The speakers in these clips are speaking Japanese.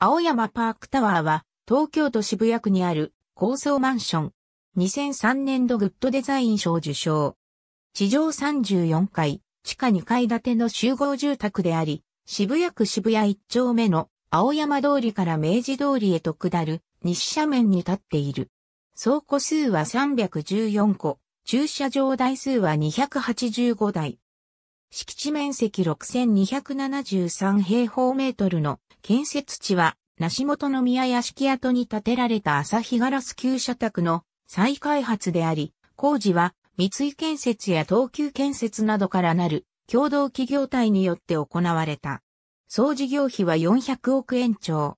青山パークタワーは東京都渋谷区にある高層マンション。2003年度グッドデザイン賞受賞。地上34階、地下2階建ての集合住宅であり、渋谷区渋谷1丁目の青山通りから明治通りへと下る西斜面に立っている。倉庫数は314個、駐車場台数は285台。敷地面積6273平方メートルの建設地は、梨本宮屋敷跡に建てられた朝日ガラス旧社宅の再開発であり、工事は三井建設や東急建設などからなる共同企業体によって行われた。総事業費は400億円超。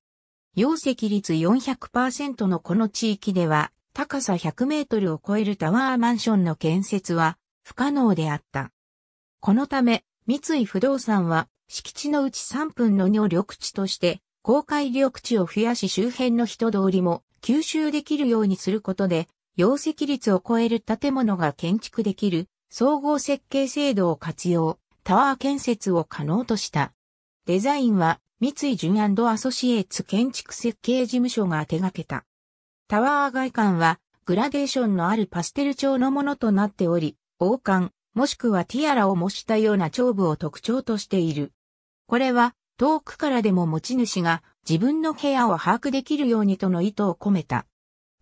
容積率400%のこの地域では、高さ100メートルを超えるタワーマンションの建設は不可能であった。このため、三井不動産は敷地のうち3分の2を緑地として、公開緑地を増やし周辺の人通りも吸収できるようにすることで、容積率を超える建物が建築できる総合設計制度を活用、タワー建設を可能とした。デザインは三井淳アソシエーツ建築設計事務所が手掛けた。タワー外観はグラデーションのあるパステル調のものとなっており、王冠、もしくはティアラを模したような長部を特徴としている。これは遠くからでも持ち主が自分の部屋を把握できるようにとの意図を込めた。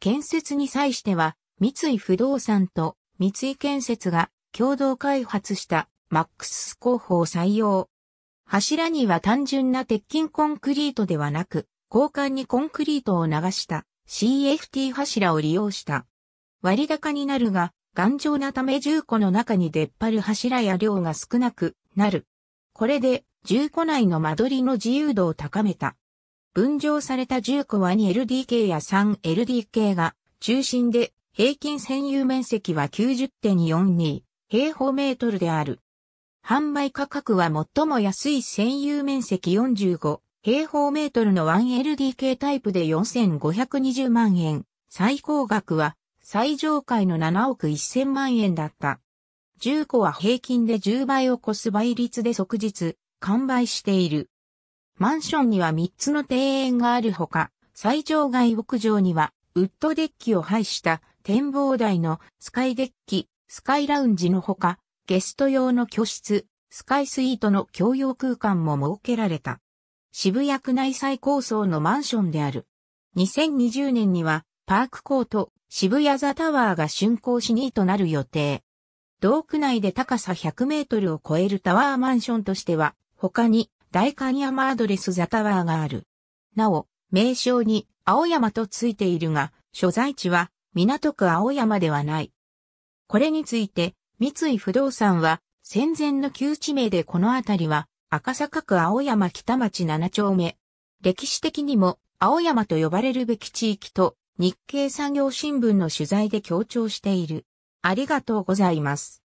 建設に際しては、三井不動産と三井建設が共同開発したマックス工法採用。柱には単純な鉄筋コンクリートではなく、交換にコンクリートを流した CFT 柱を利用した。割高になるが、頑丈なため重工の中に出っ張る柱や量が少なくなる。これで重戸内の間取りの自由度を高めた。分譲された重戸は 2LDK や 3LDK が中心で平均占有面積は90.42平方メートルである。販売価格は最も安い占有面積45平方メートルの 1LDK タイプで4520万円。最高額は最上階の7億1000万円だった。重0個は平均で10倍を超す倍率で即日完売している。マンションには3つの庭園があるほか、最上階屋上には、ウッドデッキを配した展望台のスカイデッキ、スカイラウンジのほか、ゲスト用の居室、スカイスイートの共用空間も設けられた。渋谷区内最高層のマンションである。2020年には、パークコート、渋谷ザタワーが竣工しに位となる予定。同区内で高さ100メートルを超えるタワーマンションとしては他に大官山アドレスザタワーがある。なお、名称に青山とついているが、所在地は港区青山ではない。これについて、三井不動産は戦前の旧地名でこの辺りは赤坂区青山北町7丁目。歴史的にも青山と呼ばれるべき地域と日経産業新聞の取材で強調している。ありがとうございます。